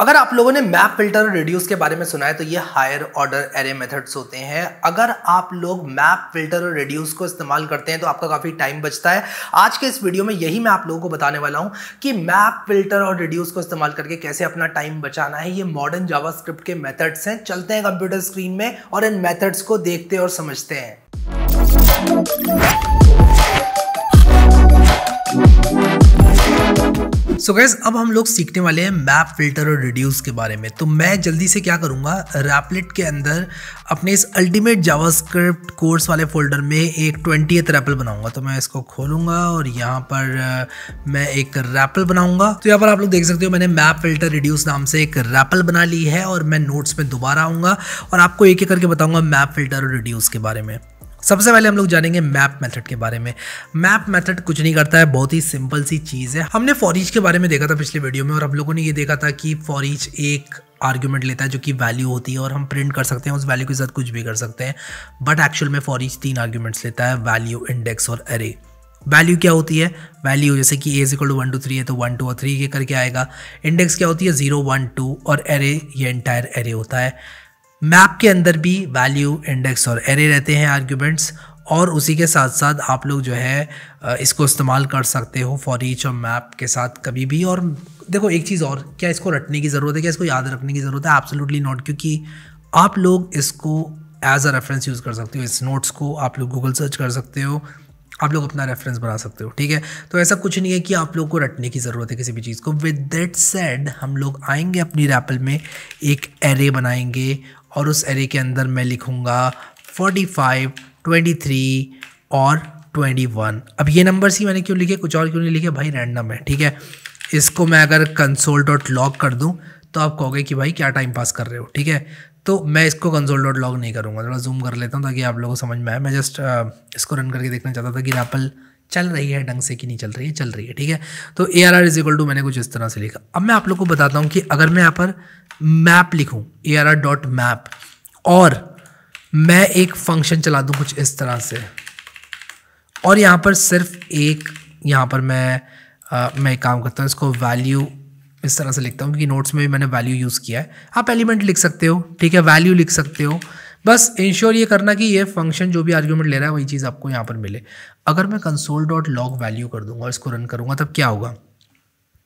अगर आप लोगों ने मैप फिल्टर और रिड्यूस के बारे में सुना है तो ये हायर ऑर्डर एरे मेथड्स होते हैं अगर आप लोग मैप फिल्टर और रिड्यूस को इस्तेमाल करते हैं तो आपका काफ़ी टाइम बचता है आज के इस वीडियो में यही मैं आप लोगों को बताने वाला हूँ कि मैप फिल्टर और रिड्यूस को इस्तेमाल करके कैसे अपना टाइम बचाना है ये मॉडर्न जावा के मैथड्स हैं चलते हैं कंप्यूटर स्क्रीन में और इन मैथड्स को देखते और समझते हैं सो so गैस अब हम लोग सीखने वाले हैं मैप फिल्टर और रिड्यूस के बारे में तो मैं जल्दी से क्या करूँगा रैपलेट के अंदर अपने इस अल्टीमेट जावास्क्रिप्ट कोर्स वाले फोल्डर में एक एथ रैपल बनाऊंगा तो मैं इसको खोलूंगा और यहाँ पर मैं एक रैपल बनाऊंगा तो यहाँ पर आप लोग देख सकते हो मैंने मैप फिल्टर रिड्यूस नाम से एक रैपल बना ली है और मैं नोट्स में दोबारा आऊँगा और आपको एक एक करके बताऊँगा मैप फिल्टर और रिड्यूस के बारे में सबसे पहले हम लोग जानेंगे मैप मेथड के बारे में मैप मेथड कुछ नहीं करता है बहुत ही सिंपल सी चीज़ है हमने फॉरीच के बारे में देखा था पिछले वीडियो में और हम लोगों ने ये देखा था कि फॉरीच एक आर्ग्यूमेंट लेता है जो कि वैल्यू होती है और हम प्रिंट कर सकते हैं उस वैल्यू के साथ कुछ भी कर सकते हैं बट एक्चुअल में फॉरीच तीन आर्ग्यूमेंट्स लेता है वैल्यू इंडेक्स और अरे वैल्यू क्या होती है वैल्यू जैसे कि A is equal to one two three है तो वन टू और थ्री के करके आएगा इंडेक्स क्या होती है जीरो वन टू और एरे ये एंटायर एरे होता है मैप के अंदर भी वैल्यू इंडेक्स और एरे रहते हैं आर्ग्यूमेंट्स और उसी के साथ साथ आप लोग जो है इसको इस्तेमाल कर सकते हो फॉर ईच और मैप के साथ कभी भी और देखो एक चीज़ और क्या इसको रटने की ज़रूरत है क्या इसको याद रखने की ज़रूरत है एब्सोल्युटली नॉट क्योंकि आप लोग इसको एज अ रेफरेंस यूज़ कर सकते हो इस नोट्स को आप लोग गूगल सर्च कर सकते हो आप लोग अपना रेफरेंस बना सकते हो ठीक है तो ऐसा कुछ नहीं है कि आप लोग को रटने की ज़रूरत है किसी भी चीज़ को विद दैट सेड हम लोग आएंगे अपनी रैपल में एक एरे बनाएंगे और उस एरे के अंदर मैं लिखूँगा फोर्टी फाइव ट्वेंटी थ्री और ट्वेंटी वन अब ये नंबर्स ही मैंने क्यों लिखे कुछ और क्यों नहीं लिखे भाई रैंडम है ठीक है इसको मैं अगर कंसोल डॉट लॉग कर दूँ तो आप कहोगे कि भाई क्या टाइम पास कर रहे हो ठीक है तो मैं इसको कंसोल डॉट लॉग नहीं करूँगा थोड़ा जूम कर लेता हूँ ताकि आप लोगों को समझ में आए मैं जस्ट इसको रन करके देखना चाहता था कि रैपल चल रही है ढंग से कि नहीं चल रही है चल रही है ठीक है तो A R R is equal to मैंने कुछ इस तरह से लिखा अब मैं आप लोग को बताता हूँ कि अगर मैं यहाँ पर मैप लिखूँ A R R dot map और मैं एक फंक्शन चला दूँ कुछ इस तरह से और यहाँ पर सिर्फ एक यहाँ पर मैं आ, मैं काम करता हूँ इसको वैल्यू इस तरह से लिखता हूँ क्योंकि नोट्स में भी मैंने वैल्यू यूज़ किया है आप एलिमेंट लिख सकते हो ठीक है वैल्यू लिख सकते हो बस इंश्योर ये करना कि ये फंक्शन जो भी आर्ग्यूमेंट ले रहा है वही चीज़ आपको यहाँ पर मिले अगर मैं कंसोल डॉट लॉग वैल्यू कर दूंगा इसको रन करूँगा तब क्या होगा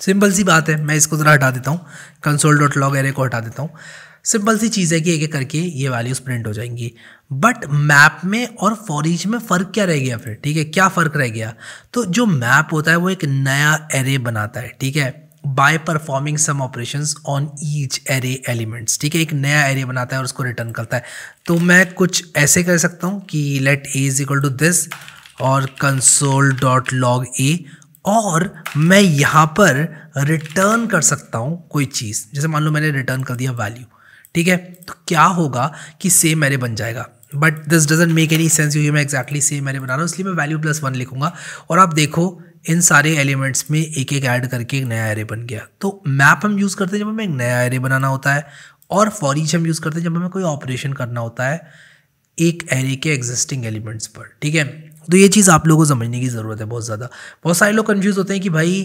सिंपल सी बात है मैं इसको ज़रा हटा देता हूँ कंसोल डॉट लॉग एरे को हटा देता हूँ सिंपल सी चीज़ है कि एक एक करके ये वैल्यूज़ प्रिंट हो जाएंगी बट मैप में और फॉरिज में फ़र्क क्या रह गया फिर ठीक है क्या फ़र्क रह गया तो जो मैप होता है वो एक नया एरे बनाता है ठीक है by performing some operation on each array elements ठीक है एक नया एरे बनाता है और उसको रिटर्न करता है तो मैं कुछ ऐसे कर सकता हूँ कि let A is equal to this और कंसोल डॉट लॉग ए और मैं यहाँ पर रिटर्न कर सकता हूँ कोई चीज़ जैसे मान लो मैंने रिटर्न कर दिया वैल्यू ठीक है तो क्या होगा कि सेम एरे बन जाएगा but this doesn't make any sense you मैं एक्जैक्टली सेम एरे बना रहा हूँ इसलिए मैं वैल्यू प्लस वन लिखूंगा और आप देखो इन सारे एलिमेंट्स में एक एक ऐड करके एक नया एरे बन गया तो मैप हम यूज़ करते हैं जब हमें एक नया एरे बनाना होता है और फॉर हम यूज़ करते हैं जब हमें कोई ऑपरेशन करना होता है एक एरे के एग्जिस्टिंग एलिमेंट्स पर ठीक है तो ये चीज़ आप लोगों को समझने की ज़रूरत है बहुत ज़्यादा बहुत सारे लोग कन्फ्यूज़ होते हैं कि भाई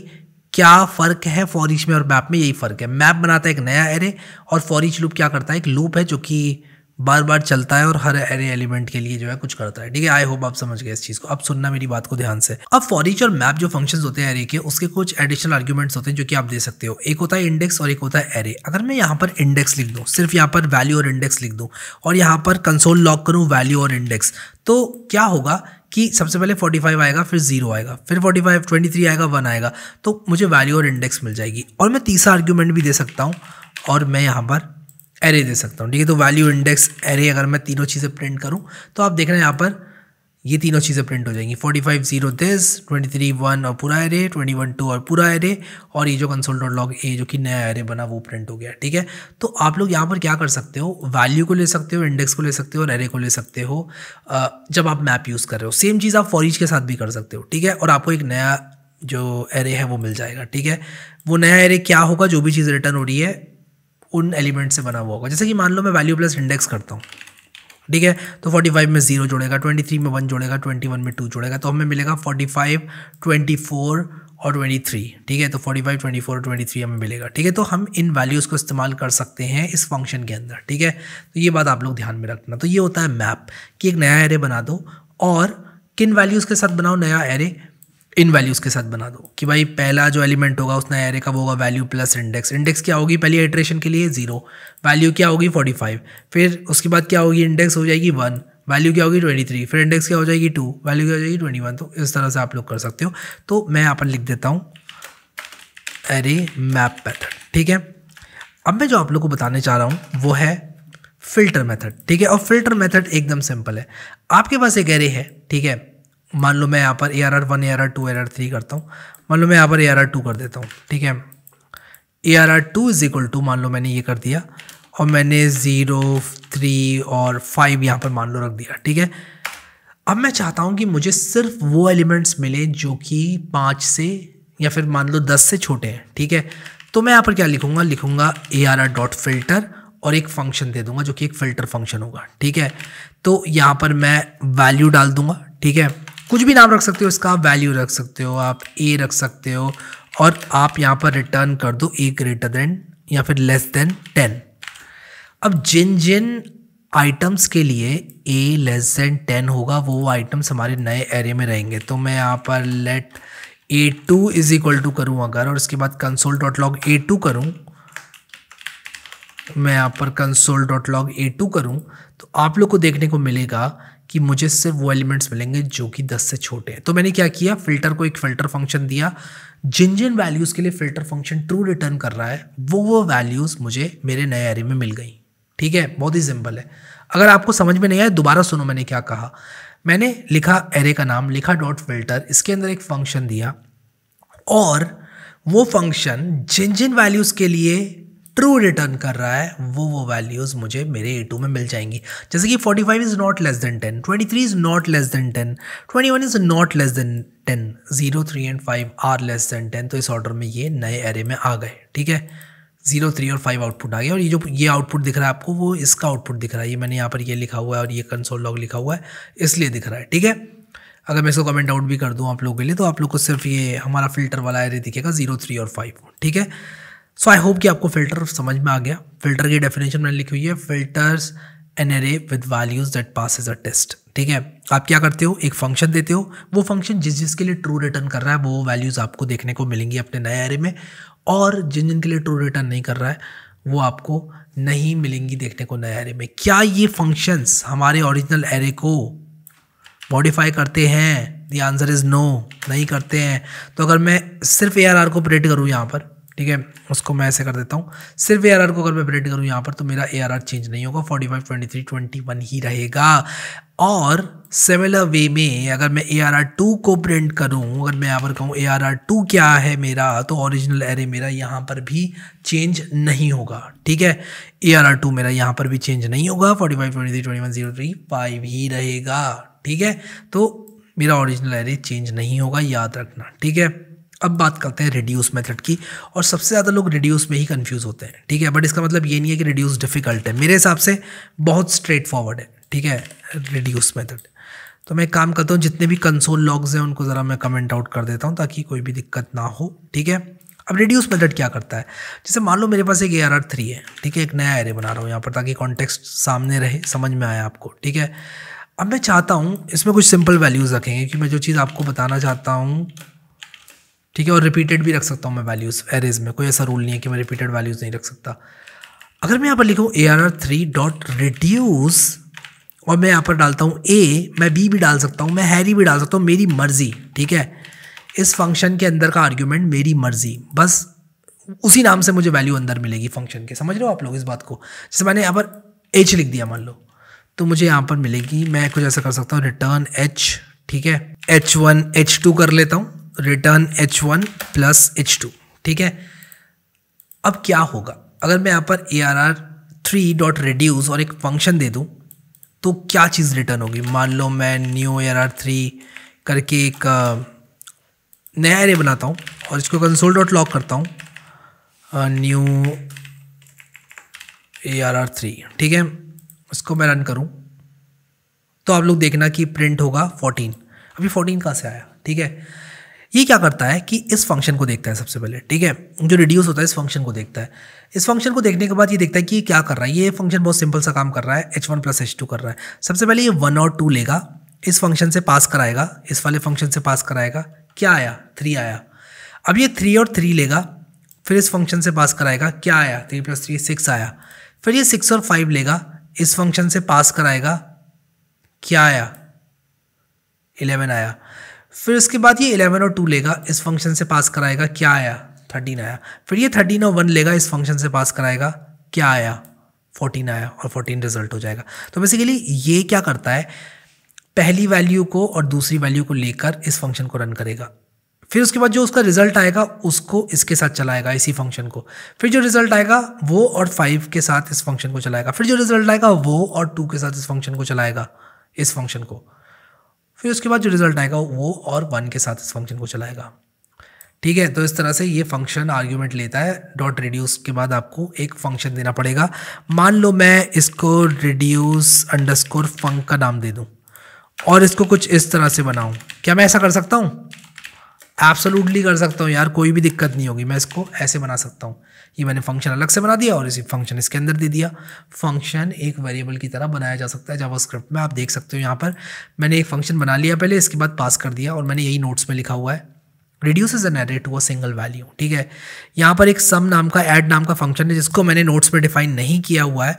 क्या फ़र्क है फॉरिच में और मैप में यही फ़र्क है मैप बनाता है एक नया एरे और फॉरिच लूप क्या करता है एक लूप है जो कि बार बार चलता है और हर एरे एलिमेंट के लिए जो है कुछ करता है ठीक है आई होप आप समझ गए इस चीज को अब सुनना मेरी बात को ध्यान से अब फॉरिच और मैप जो फंक्शन होते हैं एरे के उसके कुछ एडिशनल आर्ग्यूमेंट्स होते हैं जो कि आप दे सकते हो एक होता है इंडेक्स और एक होता है एरे अगर मैं यहाँ पर इंडेक्स लिख दूँ सिर्फ यहाँ पर वैल्यू और इंडेक्स लिख दूँ और यहाँ पर कंसोल लॉक करूँ वैल्यू और इंडेक्स तो क्या होगा कि सबसे पहले 45 आएगा फिर जीरो आएगा फिर 45, 23 आएगा वन आएगा तो मुझे वैल्यू और इंडेक्स मिल जाएगी और मैं तीसरा आर्ग्यूमेंट भी दे सकता हूँ और मैं यहाँ पर एरे दे सकता हूँ ठीक है तो वैल्यू इंडेक्स एरे अगर मैं तीनों चीज़ें प्रिंट करूँ तो आप देख रहे हैं यहाँ पर ये तीनों चीज़ें प्रिंट हो जाएंगी forty five zero this twenty three one और पूरा एरे ट्वेंटी वन टू और पूरा एरे और ये जो कंसोल डॉट लॉग ए जो कि नया एरे बना वो प्रिंट हो गया ठीक है तो आप लोग यहाँ पर क्या कर सकते हो वैल्यू को ले सकते हो इंडेक्स को ले सकते हो और एरे को ले सकते हो जब आप मैप यूज़ कर रहे हो सेम चीज़ आप फॉरिज के साथ भी कर सकते हो ठीक है और आपको एक नया जो एरे है वो मिल जाएगा ठीक है वो नया एरे क्या होगा जो भी चीज़ रिटर्न हो रही है उन एलिमेंट से बना हुआ होगा जैसे कि मान लो मैं वैल्यू प्लस इंडेक्स करता हूँ ठीक है तो 45 में जीरो जोड़ेगा 23 में वन जोड़ेगा 21 में टू जोड़ेगा तो हमें मिलेगा 45, 24 और 23 ठीक है तो 45, 24 और 23 हमें मिलेगा ठीक है तो हम इन वैल्यूज़ को इस्तेमाल कर सकते हैं इस फंक्शन के अंदर ठीक है तो ये बात आप लोग ध्यान में रखना तो ये होता है मैप कि एक नया एरे बना दो और किन वैल्यूज़ के साथ बनाओ नया एरे इन वैल्यूज़ के साथ बना दो कि भाई पहला जो एलिमेंट होगा उसने एरे का वो होगा वैल्यू प्लस इंडेक्स इंडेक्स क्या होगी पहली एट्रेशन के लिए जीरो वैल्यू क्या होगी फोर्टी फाइव फिर उसके बाद क्या होगी इंडेक्स हो जाएगी वन वैल्यू क्या होगी ट्वेंटी थ्री फिर इंडेक्स क्या हो जाएगी टू वैल्यू क्या हो जाएगी ट्वेंटी वन तो इस तरह से आप लोग कर सकते हो तो मैं यहाँ पर लिख देता हूँ एरे मैप मैथड ठीक है अब मैं जो आप लोग को बताने चाह रहा हूँ वो है फिल्टर मैथड ठीक है और फिल्टर मैथड एकदम सिंपल है आपके पास एक एरे है ठीक है मान लो मैं यहाँ पर A R R one A R R two A R R three करता हूँ मान लो मैं यहाँ पर ए आर आर टू कर देता हूँ ठीक है A R R two is equal to मान लो मैंने ये कर दिया और मैंने ज़ीरो थ्री और फाइव यहाँ पर मान लो रख दिया ठीक है अब मैं चाहता हूँ कि मुझे सिर्फ वो एलिमेंट्स मिले जो कि पाँच से या फिर मान लो दस से छोटे हैं ठीक है तो मैं यहाँ पर क्या लिखूँगा लिखूँगा A R R dot filter और एक फंक्शन दे दूँगा जो कि एक फ़िल्टर फंक्शन होगा ठीक है तो यहाँ पर मैं वैल्यू डाल दूँगा ठीक है कुछ भी नाम रख सकते हो इसका आप वैल्यू रख सकते हो आप ए रख सकते हो और आप यहाँ पर रिटर्न कर दो ए ग्रेटर देन या फिर लेस देन टेन अब जिन जिन आइटम्स के लिए ए लेस देन टेन होगा वो आइटम्स हमारे नए एरे में रहेंगे तो मैं यहाँ पर let A two is equal to करूँ अगर और इसके बाद console dot log A two करूँ मैं यहाँ पर console dot log A two करूँ तो आप लोग को देखने को मिलेगा कि मुझे सिर्फ वो एलिमेंट्स मिलेंगे जो कि 10 से छोटे हैं तो मैंने क्या किया फिल्टर को एक फिल्टर फंक्शन दिया जिन जिन वैल्यूज़ के लिए फिल्टर फंक्शन ट्रू रिटर्न कर रहा है वो वो वैल्यूज़ मुझे मेरे नए एरे में मिल गई ठीक है बहुत ही सिंपल है अगर आपको समझ में नहीं आया दोबारा सुनो मैंने क्या कहा मैंने लिखा एरे का नाम लिखा डॉट फिल्टर इसके अंदर एक फंक्शन दिया और वो फंक्शन जिन जिन वैल्यूज़ के लिए ट्रू रिटर्न कर रहा है वो वो वैल्यूज़ मुझे मेरे ए टू में मिल जाएंगी जैसे कि forty five is not less than ten twenty three is not less than ten twenty one is not less than ten zero three and five are less than ten तो इस order में ये नए array में आ गए ठीक है zero three और फाइव आउटपुट आ गया और ये जो ये आउटपुट दिख रहा है आपको वो इसका आउटपुट दिख रहा है ये मैंने यहाँ पर ये लिखा हुआ है और ये कंसोल लॉग लिखा हुआ है इसलिए दिख रहा है ठीक है अगर मैं इसको कमेंट आउट भी कर दूँ आप लोगों के लिए तो आप लोग को सिर्फ ये हमारा फिल्टर वाला एरे दिखेगा जीरो थ्री और फाइव ठीक है सो आई होप कि आपको फिल्टर समझ में आ गया फिल्टर की डेफिनेशन मैंने लिखी हुई है filters an array with values that pass a test ठीक है आप क्या करते हो एक फंक्शन देते हो वो फंक्शन जिस जिसके लिए ट्रू रिटर्न कर रहा है वो वैल्यूज़ आपको देखने को मिलेंगी अपने नए एरे में और जिन जिनके लिए ट्रू रिटर्न नहीं कर रहा है वो आपको नहीं मिलेंगी देखने को नए एरे में क्या ये फंक्शंस हमारे ओरिजिनल एरे को मॉडिफाई करते हैं द आंसर इज़ नो नहीं करते हैं तो अगर मैं सिर्फ ए आर आर को प्रिडिक्ट करूँ यहाँ पर ठीक है उसको मैं ऐसे कर देता हूँ सिर्फ ए को अगर मैं अपडेट करूँ यहाँ पर तो मेरा ए चेंज नहीं होगा forty five twenty three twenty one ही रहेगा और सिमिलर वे में अगर मैं ए आर आर टू को प्रिंट करूं अगर मैं यहाँ पर कहूँ ए आर आर टू क्या है मेरा तो ओरिजिनल एरे मेरा यहाँ पर भी चेंज नहीं होगा ठीक है ए आर आर टू मेरा यहाँ पर भी चेंज नहीं होगा forty five twenty three twenty one zero three five ही रहेगा ठीक है तो मेरा ओरिजिनल एरे चेंज नहीं होगा याद रखना ठीक है अब बात करते हैं रिड्यूस मेथड की और सबसे ज़्यादा लोग रिड्यूस में ही कंफ्यूज होते हैं ठीक है बट इसका मतलब ये नहीं है कि रिड्यूस डिफिकल्ट है मेरे हिसाब से बहुत स्ट्रेट फॉरवर्ड है ठीक है रिड्यूस मेथड तो मैं काम करता हूँ जितने भी कंसोल लॉग्स हैं उनको ज़रा मैं कमेंट आउट कर देता हूँ ताकि कोई भी दिक्कत ना हो ठीक है अब रिड्यूस मेथड क्या करता है जैसे मान लो मेरे पास एक ए आर आर थ्री है ठीक है एक नया एरे बना रहा हूँ यहाँ पर ताकि कॉन्टेक्स्ट सामने रहे समझ में आए आपको ठीक है अब मैं चाहता हूँ इसमें कुछ सिंपल वैल्यूज़ रखेंगे कि मैं जो चीज़ आपको बताना चाहता हूँ ठीक है और रिपीटेड भी रख सकता हूँ मैं वैल्यूज़ एरेज में कोई ऐसा रूल नहीं है कि मैं रिपीटेड वैल्यूज़ नहीं रख सकता अगर मैं यहाँ पर लिखूँ A R R three dot reduce और मैं यहाँ पर डालता हूँ ए मैं बी भी डाल सकता हूँ मैं हैरी भी डाल सकता हूँ मेरी मर्ज़ी ठीक है इस फंक्शन के अंदर का आर्ग्यूमेंट मेरी मर्ज़ी बस उसी नाम से मुझे वैल्यू अंदर मिलेगी फंक्शन के समझ रहे हो आप लोग इस बात को जैसे मैंने यहाँ पर एच लिख दिया मान लो तो मुझे यहाँ पर मिलेगी मैं कुछ ऐसा कर सकता हूँ रिटर्न एच ठीक है एच वन एच टू कर लेता हूँ return H one plus H two ठीक है अब क्या होगा अगर मैं यहाँ पर A R R three dot reduce और एक फंक्शन दे दूँ तो क्या चीज़ रिटर्न होगी मान लो मैं new A R R three करके एक नया एरे बनाता हूँ और इसको कंसोल डॉट लॉक करता हूँ new A R R three ठीक है इसको मैं रन करूँ तो आप लोग देखना कि प्रिंट होगा फोर्टीन अभी फोर्टीन कहाँ से आया ठीक है ये क्या करता है कि इस फंक्शन को देखता है सबसे पहले ठीक है जो रिड्यूस होता है इस फंक्शन को देखता है इस फंक्शन को देखने के बाद ये देखता है कि क्या कर रहा है ये फंक्शन बहुत सिंपल सा काम कर रहा है H one plus H two कर रहा है सबसे पहले ये वन और टू लेगा इस फंक्शन से पास कराएगा इस वाले फंक्शन से पास कराएगा क्या आया थ्री आया अब ये थ्री और थ्री लेगा फिर इस फंक्शन से पास कराएगा क्या आया थ्री प्लस थ्री सिक्स आया फिर ये सिक्स और फाइव लेगा इस फंक्शन से पास कराएगा क्या आया इलेवन आया फिर इसके बाद ये इलेवन और टू लेगा इस फंक्शन से पास कराएगा क्या आया थर्टीन आया फिर ये थर्टीन और वन लेगा इस फंक्शन से पास कराएगा क्या आया फोर्टीन आया और फोर्टीन रिजल्ट हो जाएगा तो बेसिकली ये क्या करता है पहली वैल्यू को और दूसरी वैल्यू को लेकर इस फंक्शन को रन करेगा फिर उसके बाद जो उसका रिजल्ट आएगा उसको इसके साथ चलाएगा इसी फंक्शन को फिर जो रिजल्ट आएगा वो और फाइव के साथ इस फंक्शन को चलाएगा फिर जो रिजल्ट आएगा वो और टू के साथ इस फंक्शन को चलाएगा इस फंक्शन को फिर उसके बाद जो रिजल्ट आएगा वो और वन के साथ इस फंक्शन को चलाएगा ठीक है तो इस तरह से ये फंक्शन आर्ग्यूमेंट लेता है डॉट रिड्यूस के बाद आपको एक फंक्शन देना पड़ेगा मान लो मैं इसको रिड्यूस अंडरस्कोर फंक का नाम दे दूँ और इसको कुछ इस तरह से बनाऊँ क्या मैं ऐसा कर सकता हूँ एब्सोलूटली कर सकता हूँ यार कोई भी दिक्कत नहीं होगी मैं इसको ऐसे बना सकता हूँ ये मैंने फंक्शन अलग से बना दिया और इसी फंक्शन इसके अंदर दे दिया फंक्शन एक वेरिएबल की तरह बनाया जा सकता है जावास्क्रिप्ट में आप देख सकते हो यहाँ पर मैंने एक फंक्शन बना लिया पहले इसके बाद पास कर दिया और मैंने यही नोट्स में लिखा हुआ है reduce is an added to a single value ठीक है यहाँ पर एक सम नाम का एड नाम का फंक्शन है जिसको मैंने नोट्स में डिफाइन नहीं किया हुआ है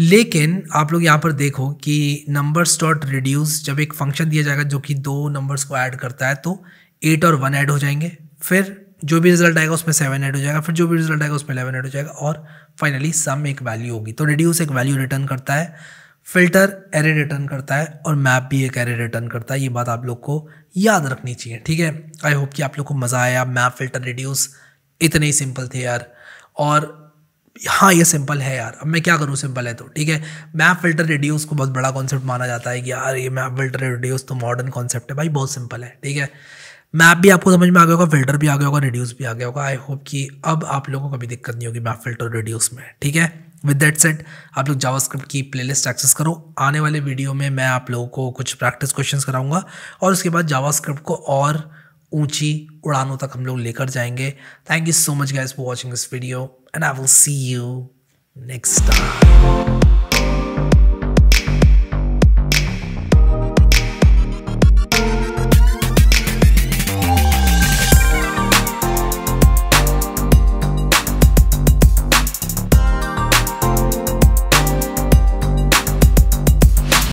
लेकिन आप लोग यहाँ पर देखो कि नंबर्स डॉट रिड्यूस जब एक फंक्शन दिया जाएगा जो कि दो नंबर्स को ऐड करता है तो एट और वन ऐड हो जाएंगे फिर जो भी रिजल्ट आएगा उसमें सेवन ऐड हो जाएगा फिर जो भी रिजल्ट आएगा उसमें इलेवन ऐड हो जाएगा और फाइनली सम एक वैल्यू होगी तो रिड्यूस एक वैल्यू रिटर्न करता है फिल्टर एरे रिटर्न करता है और मैप भी एक एरे रिटर्न करता है ये बात आप लोग को याद रखनी चाहिए ठीक है आई होप कि आप लोग को मज़ा आया मैप फिल्टर रिड्यूस इतने ही सिंपल थे यार और हाँ ये सिंपल है यार अब मैं क्या करूँ सिंपल है तो ठीक है मैप फिल्टर रिड्यूस को बहुत बड़ा कॉन्सेप्ट माना जाता है कि यार ये मैप फिल्टर रिड्यूस तो मॉडर्न कॉन्सेप्ट है भाई बहुत सिंपल है ठीक है मैप भी आपको समझ में आ गया होगा फिल्टर भी आ गया होगा रिड्यूस भी आ गया होगा आई होप कि अब आप लोगों को कभी दिक्कत नहीं होगी मैप फिल्टर रिड्यूस में ठीक है विद दैट सेट आप लोग जावास्क्रिप्ट की प्लेलिस्ट एक्सेस करो आने वाले वीडियो में मैं आप लोगों को कुछ प्रैक्टिस क्वेश्चन कराऊंगा और उसके बाद जावास्क्रिप्ट को और ऊंची उड़ानों तक हम लोग लेकर जाएंगे thank you so much guys for watching this video and I will see you next time